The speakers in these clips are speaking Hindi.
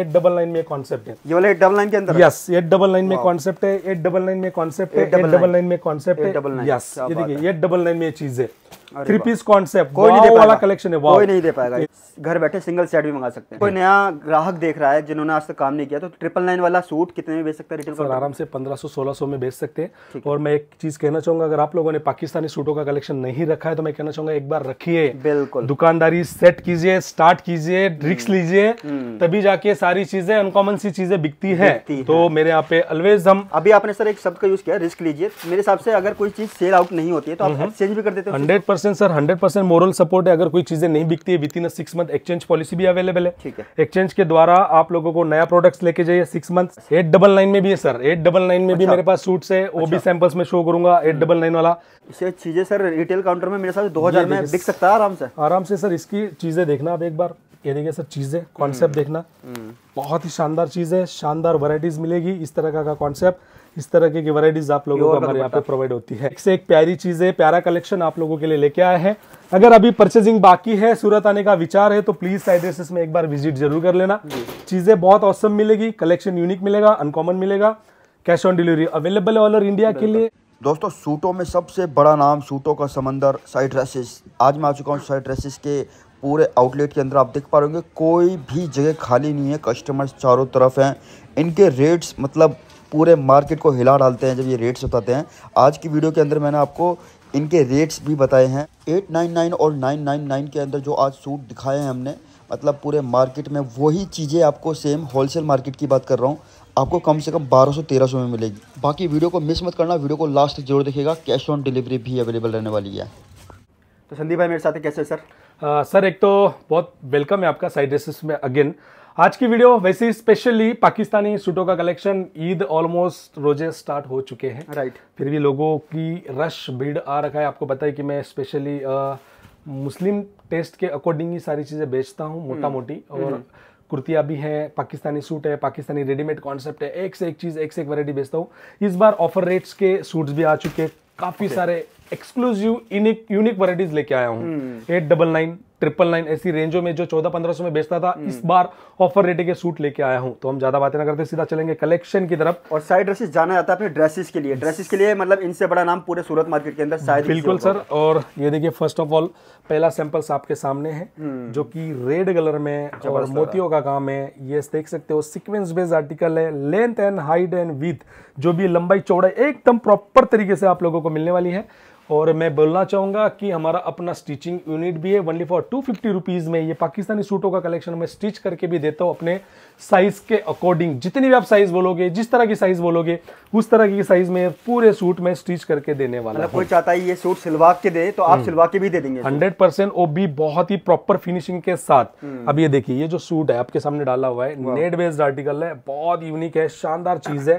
एट डबल नाइन में कॉन्सेप्ट है ये वाला एट डबल नाइन के अंदर यस एट डबल नाइन में कॉन्सेप्ट है एट डबल नाइन में कॉन्सेप्ट है एट डबल नाइन में कॉन्सेप्ट है यस ये देखिए एट डबल नाइन में चीज है थ्री पीस कॉन्सेप्ट कोई नहीं दे वाला कलेक्शन है कोई नहीं दे पाएगा घर बैठे सिंगल सेट भी मंगा सकते हैं कोई नया ग्राहक देख रहा है जिन्होंने आज तक काम नहीं किया तो ट्रिपल नाइन वाला सूट कितने में बेच सकते हैं रिटेल सर आराम से पंद्रह सौ सोलह सौ में बेच सकते हैं और मैं एक चीज कहना चाहूंगा अगर आप लोगों ने पाकिस्तानी सूटों का कलेक्शन नहीं रखा है तो मैं कहना चाहूंगा एक बार रखिए बिल्कुल दुकानदारी सेट कीजिए स्टार्ट कीजिए रिक्स हम्म। लीजिए हम्म। तभी जाके सारी चीजें अनकॉमन सी चीजें बिकती है तो मेरे यहाँ पे अलवेज हम अभी आपने सर एक शब्द का यूज किया रिस्क लीजिए मेरे हिसाब से अगर कोई चीज सेल आउट नहीं होती है तो आप एक्सचेंज भी कर देते हैं hundred hundred percent sir hundred percent moral support है अगर कोई चीजें नहीं बिकती है within six month exchange policy भी अवेलेबल है ठीक है एक्सचेंज के द्वारा आप लोगों को नया प्रोडक्ट्स लेके जाइए six month eight double nine में भी है सर एट डबल नाइन में भी अच्छा। मेरे पास सूट्स है वो भी सैंपल्स अच्छा। में शो करूंगा एट डबल नाइन वाला चीजें सर रिटेल काउंटर में मेरे साथ दो हजार में बिक सकता है आराम से आराम से सर इसकी चीजें देखना आप एक बार ये देखिए सर चीज़ें कॉन्सेप्ट देखना हम्म। बहुत ही शानदार चीज़ है शानदार वराइटीज़ मिलेगी इस तरह का कॉन्सेप्ट इस तरह की वराइटीज आप लोगों को हमारे यहाँ पे प्रोवाइड होती है एक एक प्यारी चीज है प्यारा कलेक्शन आप लोगों के लिए लेके आया है अगर अभी परचेजिंग बाकी है सूरत आने का विचार है तो प्लीज साइड में एक बार विजिट जरूर कर लेना चीजें बहुत औसम मिलेगी कलेक्शन यूनिक मिलेगा अनकॉमन मिलेगा कैश ऑन डिलीवरी अवेलेबल है ऑल ओवर इंडिया के लिए दोस्तों सूटों में सबसे बड़ा नाम सूटों का समंदर साइड ड्रेसेस आज मैं आ चुका हूँ साइड ड्रेसेस के पूरे आउटलेट के अंदर आप देख पा रहे होंगे कोई भी जगह खाली नहीं है कस्टमर्स चारों तरफ हैं इनके रेट्स मतलब पूरे मार्केट को हिला डालते हैं जब ये रेट्स बताते हैं आज की वीडियो के अंदर मैंने आपको इनके रेट्स भी बताए हैं 899 और 999 के अंदर जो आज सूट दिखाए हैं हमने मतलब पूरे मार्केट में वही चीज़ें आपको सेम होलसेल मार्केट की बात कर रहा हूँ आपको कम से कम 1200 1300 में मिलेगी बाकी वीडियो को मिस मत करना वीडियो को लास्ट तक जरूर देखेगा कैश ऑन डिलीवरी भी अवेलेबल रहने वाली है तो संदीप भाई मेरे साथ कैसे सर आ, सर एक तो बहुत वेलकम है आपका साइड में अगेन आज की वीडियो वैसे स्पेशली पाकिस्तानी सूटों का कलेक्शन ईद ऑलमोस्ट रोजे स्टार्ट हो चुके हैं राइट right. फिर भी लोगों की रश भीड़ आ रखा है आपको पता है कि मैं स्पेशली मुस्लिम टेस्ट के अकॉर्डिंग ही सारी चीज़ें बेचता हूँ हम्म। मोटा मोटी हम्म। और कुर्तियाँ भी हैं पाकिस्तानी सूट है पाकिस्तानी रेडीमेड कॉन्सेप्ट है एक से एक चीज़ एक से एक वैरायटी बेचता हूँ इस बार ऑफर रेट्स के सूट्स भी आ चुके हैं काफ़ी okay. सारे एक्सक्लूसिव यूनिक यूनिक वराइटीज लेके आया हूँ हम्म। Eight double nine triple nine ऐसी रेंजों में जो चौदह पंद्रह सौ में बेचता था इस हम्म। बार ऑफर रेटिंग के सूट लेके आया हूँ तो हम ज्यादा बातें ना करते सीधा चलेंगे कलेक्शन की तरफ और साइड ड्रेसेस जाना जाता है अपने ड्रेसेस के लिए ड्रेसेस के लिए मतलब इनसे बड़ा नाम पूरे सूरत मार्केट के अंदर शायद बिल्कुल सर और ये देखिए फर्स्ट ऑफ ऑल पहला सैंपल्स आपके सामने है हम्म। जो कि रेड कलर में और मोतियों का काम है ये देख सकते हो सिक्वेंस बेस्ड आर्टिकल है length and height and with जो भी लंबाई चौड़ाई एकदम प्रॉपर तरीके से आप लोगों को मिलने वाली है और मैं बोलना चाहूँगा कि हमारा अपना स्टिचिंग यूनिट भी है only for two fifty rupees में ये पाकिस्तानी सूटों का कलेक्शन मैं स्टिच करके भी देता हूँ अपने साइज़ के अकॉर्डिंग जितनी भी आप साइज़ बोलोगे जिस तरह की साइज़ बोलोगे उस तरह की साइज़ में पूरे सूट में स्टिच करके देने वाला मतलब कोई चाहता है ये सूट सिलवा के दे तो आप हम्म। सिलवा के भी दे देंगे हंड्रेड परसेंट वो भी बहुत ही प्रॉपर फिनिशिंग के साथ हम्म। अब ये देखिए ये जो सूट है आपके सामने डाला हुआ है नेट बेस्ड आर्टिकल है बहुत यूनिक है शानदार चीज़ है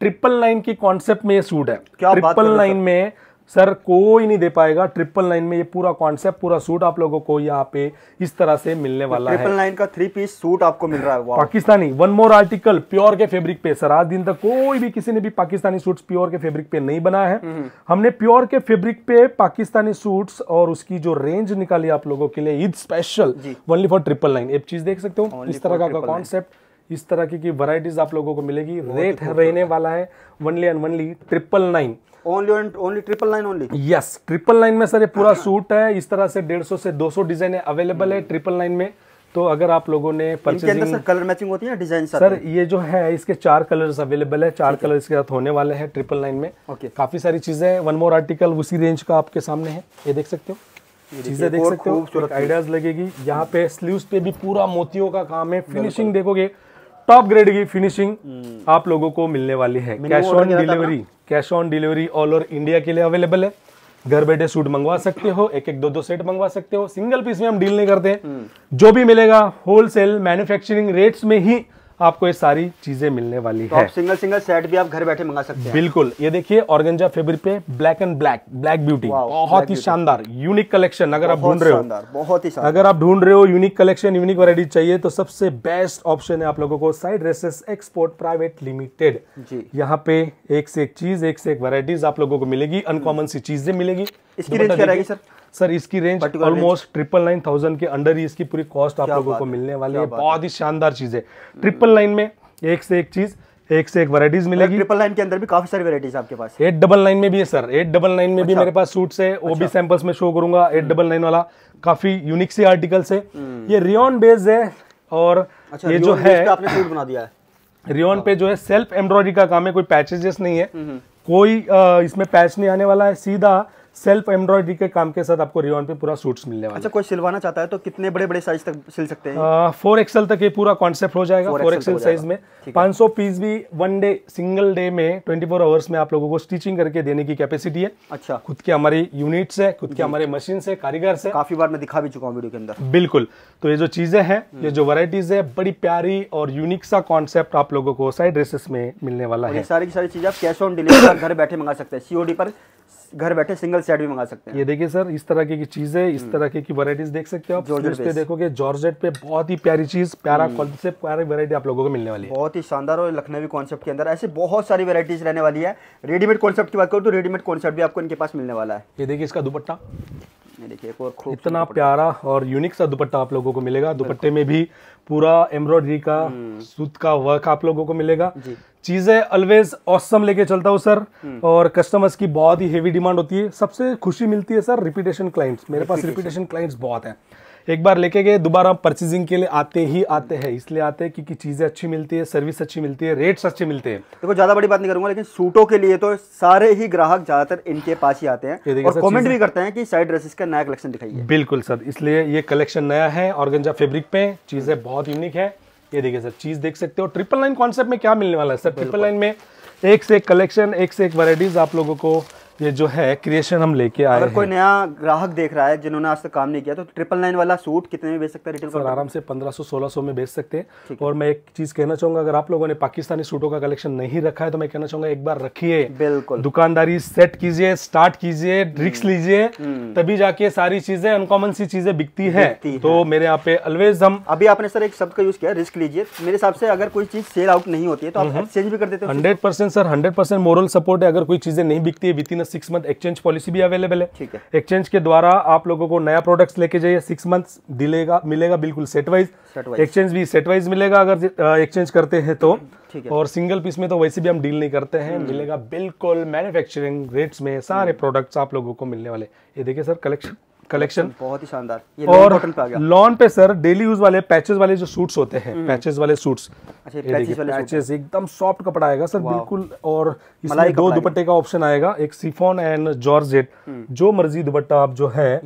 ट्रिपल लाइन की कॉन्सेप्ट में ये सूट है ट्रिपल लाइन में सर कोई नहीं दे पाएगा ट्रिपल नाइन में ये पूरा कॉन्सेप्ट पूरा सूट आप लोगों को यहाँ पे इस तरह से मिलने तो वाला ट्रिपल है ट्रिपल नाइन का थ्री पीस सूट आपको मिल रहा है Pakistani one more article pure के फैब्रिक पे सर आज दिन तक कोई भी किसी ने भी पाकिस्तानी सूट्स प्योर के फैब्रिक पे नहीं बनाया है हम्म। हमने प्योर के फेब्रिक पे पाकिस्तानी सूट और उसकी जो रेंज निकाली आप लोगों के लिए इथ special only for triple nine एक चीज देख सकते हो इस तरह का कॉन्सेप्ट इस तरह की, की वराइटीज आप लोगों को मिलेगी रेट रहने वाला है only and only triple nine only only triple nine only yes triple nine में सर ये पूरा सूट है इस तरह से डेढ़ सौ से दो सौ डिजाइन अवेलेबल है ट्रिपल नाइन में तो अगर आप लोगों ने परचेजिंग कलर मैचिंग होती है डिजाइन सर ये जो है इसके चार कलर्स अवेलेबल है चार कलर इसके साथ होने वाले हैं ट्रिपल नाइन में ओके काफी सारी चीजें वन मोर आर्टिकल उसी रेंज का आपके सामने है ये देख सकते हो चीजें देख सकते हो आइडियाज लगेगी यहाँ पे स्लीव पे भी पूरा मोतियों का काम है फिनिशिंग देखोगे टॉप ग्रेड की फिनिशिंग हम्म। आप लोगों को मिलने वाली है cash on delivery cash on delivery all over India के लिए अवेलेबल है घर बैठे सूट मंगवा सकते हो एक एक दो दो सेट मंगवा सकते हो सिंगल पीस में हम डील नहीं करते हम्म। जो भी मिलेगा होलसेल मैन्युफैक्चरिंग रेट्स में ही आपको ये सारी चीजें मिलने वाली तो है सिंगल सिंगल सेट भी आप घर बैठे मंगा सकते हैं बिल्कुल ये देखिए ऑर्गेंजा फेब्रिक पे black and black black beauty बहुत ही शानदार यूनिक कलेक्शन अगर आप ढूंढ रहे हो बहुत ही अगर आप ढूंढ रहे हो यूनिक कलेक्शन यूनिक वरायटी चाहिए तो सबसे बेस्ट ऑप्शन है आप लोगों को side dresses export private limited यहाँ पे एक से एक चीज एक से एक वरायटीज आप लोगों को मिलेगी अनकॉमन सी चीजें मिलेगी इसकी रेंज क्या रहेगी सर सर इसकी range almost triple nine thousand के अंडर ही इसकी पूरी कॉस्ट आप लोगों को मिलने वाली है बहुत ही शानदार चीज है ट्रिपल नाइन में एक से एक चीज एक से एक वैरायटीज मतलब मिलेगी ट्रिपल नाइन के अंदर भी काफी सारी वैरायटीज आपके पास एट डबल नाइन में भी है सर एट डबल नाइन में अच्छा। भी मेरे पास सूट है वो भी सैंपल्स अच्छा। में शो करूंगा एट डबल नाइन वाला काफी यूनिक सी आर्टिकल्स है हम्म। ये रियोन बेस्ड है और अच्छा, ये जो है आपने सूट बना दिया है रियोन पे जो है सेल्फ एम्ब्रॉयडरी का काम है कोई पैचेजेस नहीं है हम्म। कोई इसमें पैच नहीं आने वाला है सीधा सेल्फ एम्ब्रॉयडरी के काम के साथ आपको रिवॉन पे पूरा सूट्स मिलने वाला अच्छा कोई सिलवाना चाहता है तो कितने बड़े बड़े साइज तक सिल सकते हैं फोर एक्सएल तक ये पूरा कॉन्सेप्ट हो जाएगा फोर एक्सएल साइज में 500 पीस भी वन डे सिंगल डे में 24 फोर आवर्स में आप लोगों को स्टिचिंग करके देने की कैपेसिटी है अच्छा खुद के हमारी यूनिट्स है खुद के हमारे मशीन है कारीगर है काफी बार मैं दिखा भी चुका हूँ वीडियो के अंदर बिल्कुल तो ये जो चीजें हैं हम्म। ये जो वराइटीज है बड़ी प्यारी और यूनिक सा कॉन्सेप्ट आप लोगों को साइड ड्रेसेस में मिलने वाला है सारी की सारी चीजें आप कैश ऑन डिलीवरी घर बैठे मंगा सकते हैं सीओडी पर घर बैठे सिंगल सेट भी मंगा सकते हैं ये देखिए सर इस तरह की चीजें इस हम्म। तरह की वैरायटीज देख सकते हो आप जॉर्जेट पे देखोगे जॉर्जेट पे बहुत ही प्यारी चीज प्यारा कॉन्सेप्ट हम्म। प्यारी वैरायटी आप लोगों को मिलने वाली है बहुत ही शानदार और लखनवी कॉन्सेप्ट के अंदर ऐसे बहुत सारी वैरायटीज रहने वाली है रेडीमेड कॉन्सेप्ट की बात करूँ तो रेडीमेड कॉन्सेप्ट भी आपको इनके पास मिलने वाला है ये देखिए इसका दुपट्टा देखिए एक और खूब इतना प्यारा और यूनिक सा दुपट्टा आप लोगों को मिलेगा दुपट्टे में भी पूरा एम्ब्रॉयडरी का हम्म। सूत का वर्क आप लोगों को मिलेगा चीजें ऑलवेज ऑसम लेके चलता हूँ सर हम्म। और कस्टमर्स की बहुत ही हेवी डिमांड होती है सबसे खुशी मिलती है सर रिपीटेशन क्लाइंट्स मेरे पास रिपीटेशन क्लाइंट्स बहुत है एक बार लेके गए दोबारा हम परचेजिंग के लिए आते ही आते हैं इसलिए आते हैं क्योंकि चीज़ें अच्छी मिलती है सर्विस अच्छी मिलती है रेट्स अच्छे मिलते हैं देखो ज़्यादा बड़ी बात नहीं करूंगा लेकिन सूटों के लिए तो सारे ही ग्राहक ज़्यादातर इनके पास ही आते हैं और कमेंट भी करते हैं कि साइड ड्रेसेस का नया कलेक्शन दिखाइए बिल्कुल सर इसलिए ये कलेक्शन नया है और गंजा फेब्रिक पे चीज़ें बहुत यूनिक है ये देखिए सर चीज़ देख सकते हो ट्रिपल लाइन कॉन्सेप्ट में क्या मिलने वाला है सर ट्रिपल लाइन में एक से एक कलेक्शन एक से एक वराइटीज़ आप लोगों को ये जो है क्रिएशन हम लेके आए अगर कोई नया ग्राहक देख रहा है जिन्होंने आज तक काम नहीं किया तो ट्रिपल नाइन वाला सूट कितने में बेच सकते हैं रिटेल सर आराम से सोलह सौ में बेच सकते हैं और मैं एक चीज कहना चाहूंगा अगर आप लोगों ने पाकिस्तानी सूटों का कलेक्शन नहीं रखा है तो मैं कहना चाहूंगा एक बार रखिए बिल्कुल दुकानदारी सेट कीजिए स्टार्ट कीजिए रिक्स हम्म। लीजिए हम्म। तभी जाके सारी चीजें अनकॉमन सी चीजें बिकती है तो मेरे यहाँ पे अलवेज हम अभी आपने सर एक शब्द का यूज किया रिस्क लीजिए मेरे हिसाब से अगर कोई चीज सेल आउट नहीं होती है तो आप एक्सचेंज हम्म। भी कर देते हैं hundred sir hundred moral support है अगर कोई चीजें नहीं बिकती है विद इन या सिक्स मंथ एक्सचेंज पॉलिसी भी अवेलेबल है ठीक है एक्सचेंज के द्वारा आप लोगों को नया प्रोडक्ट्स लेके जाइए सिक्स मंथ दिलेगा मिलेगा बिल्कुल सेट वाइज एक्सचेंज भी सेट वाइज मिलेगा अगर एक्सचेंज करते हैं तो ठीक है और सिंगल पीस में तो वैसे भी हम डील नहीं करते हैं हम्म। मिलेगा बिल्कुल मैन्युफैक्चरिंग रेट्स में सारे प्रोडक्ट्स हम्म। आप लोगों को मिलने वाले ये देखिए सर कलेक्शन कलेक्शन बहुत ही शानदार और लॉन पे सर डेली यूज वाले पैचेस वाले जो सूट्स होते हैं पैचेस हम्म। वाले सूट्स पैचेस अच्छा, एकदम सॉफ्ट कपड़ा आएगा सर बिल्कुल और इसमें दो दुपट्टे का ऑप्शन आएगा एक सिफोन एंड जॉर्जेट जो मर्जी दुपट्टा आप जो है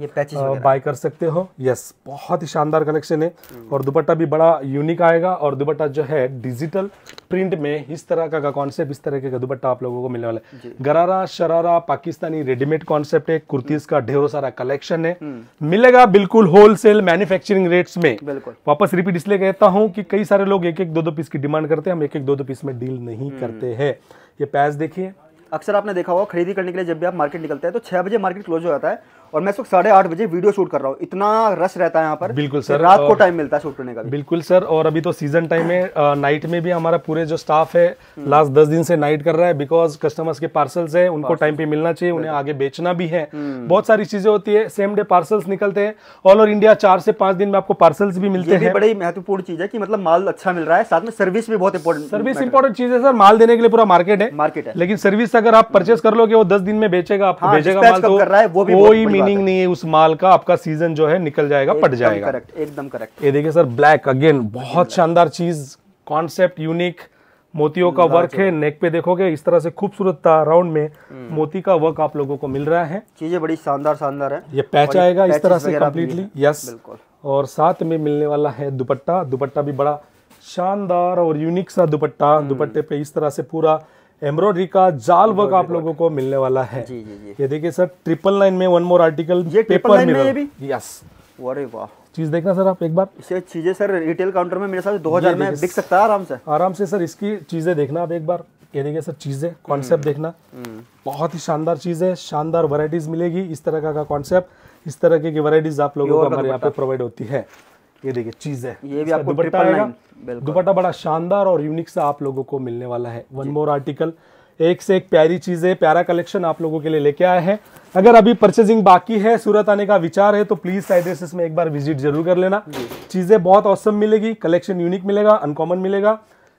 बाय कर सकते हो यस बहुत ही शानदार कलेक्शन है हम्म। और दुपट्टा भी बड़ा यूनिक आएगा और दुपट्टा जो है डिजिटल प्रिंट में इस तरह का कॉन्सेप्ट इस तरह का दुपट्टा आप लोगों को मिलने वाला है गरारा शरारा पाकिस्तानी रेडीमेड कॉन्सेप्ट है कुर्तीज का ढेरों सारा कलेक्शन है हम्म। मिलेगा बिल्कुल होलसेल मैन्युफैक्चरिंग रेट्स में वापस रिपीट इसलिए कहता हूँ कि कई सारे लोग एक एक दो दो पीस की डिमांड करते हैं हम एक एक दो दो पीस में डील नहीं हम्म। करते हैं ये पैस देखिए अक्सर आपने देखा होगा खरीदी करने के लिए जब भी आप मार्केट निकलते हैं तो छह बजे मार्केट क्लोज हो जाता है और मैं साढ़े आठ बजे वीडियो शूट कर रहा हूँ इतना रश रहता है यहाँ पर बिल्कुल सर रात को टाइम मिलता है शूट करने का बिल्कुल सर और अभी तो सीजन टाइम है नाइट में भी हमारा पूरे जो स्टाफ है लास्ट हम्म। दस दिन से नाइट कर रहा है बिकॉज कस्टमर्स के पार्सल्स है उनको टाइम पे मिलना चाहिए उन्हें आगे बेचना भी है हम्म। बहुत सारी चीजें होती है सेम डे पार्सल्स निकलते हैं ऑल ओवर इंडिया चार से पांच दिन में आपको पार्सल्स भी मिलते हैं बड़ी महत्वपूर्ण चीज है की मतलब माल अच्छा मिल रहा है साथ में सर्विस भी बहुत इंपॉर्टेंट सर्विस इंपॉर्टेंट चीज है सर माल देने के लिए पूरा मार्केट है मार्केट है लेकिन सर्विस अगर आप परचेस कर लोगे वो दस दिन में बेचेगा आपको भेजेगा हाँ, माल तो क्लीनिंग नहीं है उस माल का आपका सीजन जो है निकल जाएगा पट जाएगा करेक्ट एकदम करेक्ट ये देखिए सर ब्लैक अगेन बहुत शानदार चीज कॉन्सेप्ट यूनिक मोतियों का वर्क है नेक पे देखोगे इस तरह से खूबसूरत राउंड में हम्म। मोती का वर्क आप लोगों को मिल रहा है चीजें बड़ी शानदार शानदार है ये पैच आएगा इस तरह से कम्प्लीटली यस और साथ में मिलने वाला है दुपट्टा दुपट्टा भी बड़ा शानदार और यूनिक सा दुपट्टा हम्म। दुपट्टे पे इस तरह से पूरा एम्ब्रॉयडरी का जाल वर्क आप लोगों को मिलने वाला है जी जी जी ये देखिए सर ट्रिपल लाइन में वन मोर आर्टिकल ये पेपर भी यस वरे वाह चीज देखना सर आप एक बार इसे चीजें सर रिटेल काउंटर में मेरे साथ 2000 में दिख सकता है आराम से आराम से सर इसकी चीजें देखना आप एक बार ये देखिए सर चीजें कॉन्सेप्ट हम्म। देखना हम्म। बहुत ही शानदार चीज है शानदार वराइटीज मिलेगी इस तरह का कॉन्सेप्ट इस तरह की वराइटीज आप लोगों को हमारे यहाँ पे प्रोवाइड होती है ये देखिए चीज है ये भी आपको दुपट्टा आएगा दुपट्टा बड़ा शानदार और यूनिक सा आप लोगों को मिलने वाला है वन मोर आर्टिकल एक से एक प्यारी चीज है प्यारा कलेक्शन आप लोगों के लिए लेके आए हैं अगर अभी परचेजिंग बाकी है सूरत आने का विचार है तो प्लीज साइड्रेसिस में एक बार विजिट जरूर कर लेना चीजें बहुत औसम मिलेगी कलेक्शन यूनिक मिलेगा अनकॉमन मिलेगा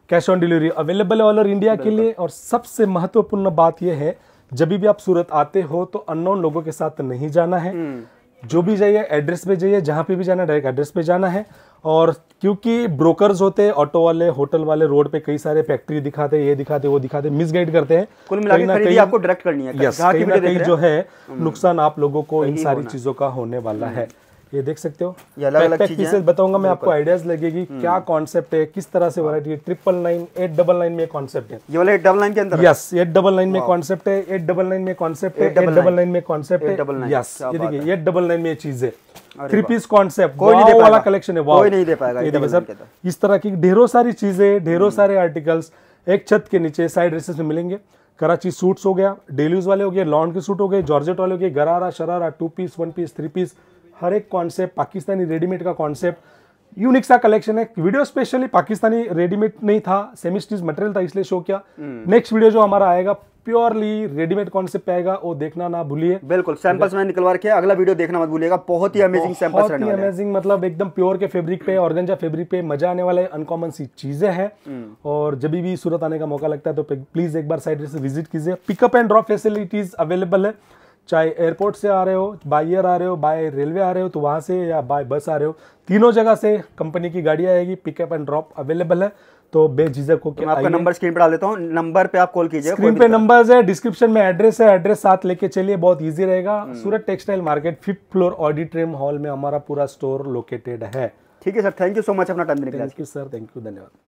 कैश ऑन डिलीवरी अवेलेबल है ऑल ओवर इंडिया के लिए और सबसे महत्वपूर्ण बात यह है जब भी आप सूरत आते हो तो अननोन लोगों के साथ नहीं जाना है हम्म। जो भी जाइए एड्रेस पे जाइए जहाँ पे भी जाना डायरेक्ट एड्रेस पे जाना है और क्योंकि ब्रोकर्स होते हैं ऑटो वाले होटल वाले रोड पे कई सारे फैक्ट्री दिखाते ये दिखाते वो दिखाते मिस गाइड करते हैं कुल मिलाकर कहीं आपको डायरेक्ट करनी है यस ना कहीं जो है हम्म। नुकसान आप लोगों को इन सारी चीज़ों का होने वाला हम्म। है ये देख सकते हो ये अलग अलग बताऊंगा मैं आपको आइडियाज लगेगी हम्म। क्या कॉन्सेप्ट है किस तरह से variety triple nine eight double nine में कॉन्सेप्ट है ये वाला एट डबल नाइन के अंदर यस एट डबल नाइन में कॉन्सेप्ट है एट डबल नाइन में कॉन्सेप्ट है एट डबल नाइन में कॉन्सेप्ट है यस ये एट डबल नाइन में चीज है थ्री पीस कॉन्सेप्ट कोई नहीं दे वाला कलेक्शन है कोई नहीं दे पाएगा ये सर इस तरह की ढेरों सारी चीजें ढेरों हम्म। सारे आर्टिकल्स एक छत के नीचे साइड ड्रेसेस में मिलेंगे कराची सूट्स हो गया डेली यूज वाले हो गए लॉन्ड के सूट हो गए जॉर्जेट वाले हो गए gharara sharara two piece one piece three piece हर एक कॉन्सेप्ट पाकिस्तानी रेडीमेड का कॉन्सेप्ट यूनिक सा कलेक्शन है वीडियो स्पेशली पाकिस्तानी रेडीमेड नहीं था सेमिस्टीज मटेरियल था इसलिए शो किया नेक्स्ट हम्म। वीडियो जो हमारा आएगा प्योरली रेडीमेड कॉन्सेप्ट आएगा वो देखना ना भूलिए बिल्कुल सैंपल्स मैंने निकलवा रखे अगला वीडियो देखना मत भूलिएगा बहुत ही अमेजिंग सैंपल्स बहुत ही अमेजिंग मतलब एकदम प्योर के फैब्रिक पे ऑर्गेंजा फैब्रिक पे मजा आने वाले अनकॉमन सी चीजें हैं हम्म। और जब भी सूरत आने का मौका लगता है तो प्लीज एक बार साइड से विजिट कीजिए pickup and drop facilities available है चाहे एयरपोर्ट से आ रहे हो बाय एयर आ रहे हो बाय रेलवे आ रहे हो तो वहाँ से या बाय बस आ रहे हो तीनों जगह से कंपनी की गाड़ी आएगी पिकअप एंड ड्रॉप अवेलेबल है तो बेझिझक को तो आपका नंबर स्क्रीन पर डाल देता हूँ नंबर पे आप कॉल कीजिए स्क्रीन पे नंबर्स है डिस्क्रिप्शन में एड्रेस है एड्रेस साथ लेके चलिए बहुत इजी रहेगा हम्म। Surat textile market fifth floor auditorium hall में हमारा पूरा स्टोर लोकेटेड है ठीक है sir thank you so much अपना टाइम देने के लिए thank you sir thank you धन्यवाद